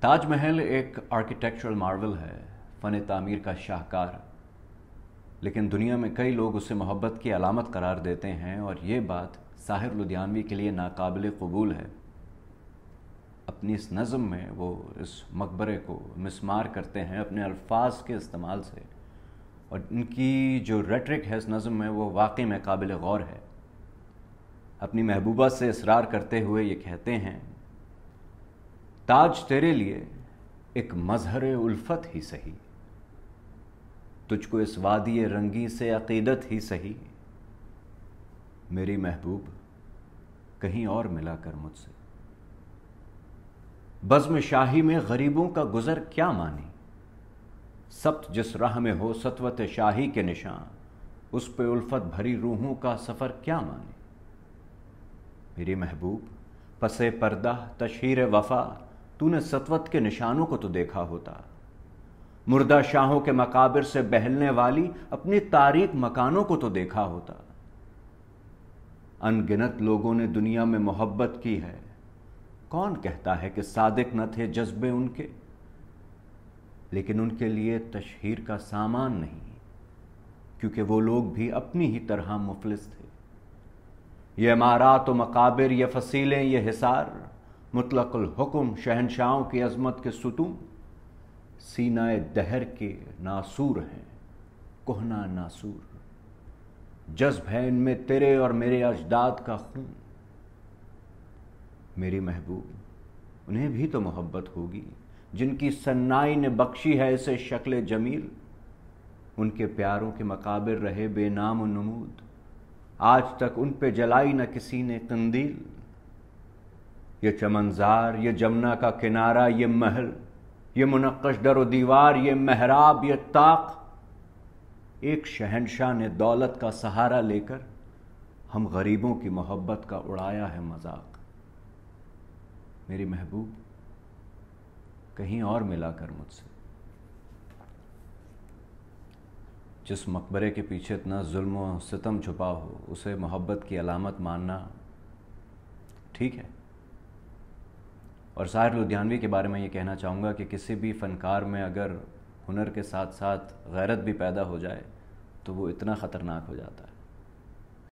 ताजमहल एक architectural Marvel है फ़न तामीर का शाहकार लेकिन दुनिया में कई लोग उसे मोहब्बत की अलामत करार देते हैं और ये बात साहिर लुधियानवी के लिए नाकबिल कबूल है अपनी इस नज़म में वो इस मकबरे को मिसमार करते हैं अपने अल्फाज के इस्तेमाल से और इनकी जो रेटरिक है इस नज़म में वो वाकई में काबिल गौर है अपनी महबूबा से इसरार करते हुए ये कहते हैं ताज तेरे लिए एक मजहर उल्फत ही सही तुझको इस वादी रंगी से अकीदत ही सही मेरी महबूब कहीं और मिला कर मुझसे बज़म शाही में गरीबों का गुज़र क्या मानी सप्त जिस राह में हो सतवत शाही के निशान उस पे उल्फत भरी रूहों का सफ़र क्या माने मेरी महबूब पसे पर्दा तशहर वफ़ा तूने सतवत के निशानों को तो देखा होता मुर्दा शाहों के मकाबिर से बहलने वाली अपनी तारीख मकानों को तो देखा होता अनगिनत लोगों ने दुनिया में मोहब्बत की है कौन कहता है कि सादिक न थे जज्बे उनके लेकिन उनके लिए तशहीर का सामान नहीं क्योंकि वो लोग भी अपनी ही तरह मुफलिस थे ये इमारात तो मकाबिर ये फसीलें ये हिसार मुतलकुल हुक्म शहनशाहों की अजमत के सुतू सीनाए दहर के नासूर हैं कोहना नासूर जज्ब है इनमें तेरे और मेरे अजदाद का खून मेरी महबूब उन्हें भी तो मोहब्बत होगी जिनकी सन्नाई ने बख्शी है इसे शक्ल जमील उनके प्यारों के मकाबिर रहे बेनाम नमूद आज तक उन पे जलाई न किसी ने कंदील ये चमनजार ये जमुना का किनारा ये महल ये मुनक्श दर दीवार ये महराब ये ताक एक शहनशाह ने दौलत का सहारा लेकर हम गरीबों की मोहब्बत का उड़ाया है मजाक मेरी महबूब कहीं और मिला कर मुझसे जिस मकबरे के पीछे इतना जुल्म सितम छुपा हो उसे मोहब्बत की अलामत मानना ठीक है और साहिर लुधियानवी के बारे में ये कहना चाहूँगा कि किसी भी फ़नकार में अगर हुनर के साथ साथ गैरत भी पैदा हो जाए तो वो इतना ख़तरनाक हो जाता है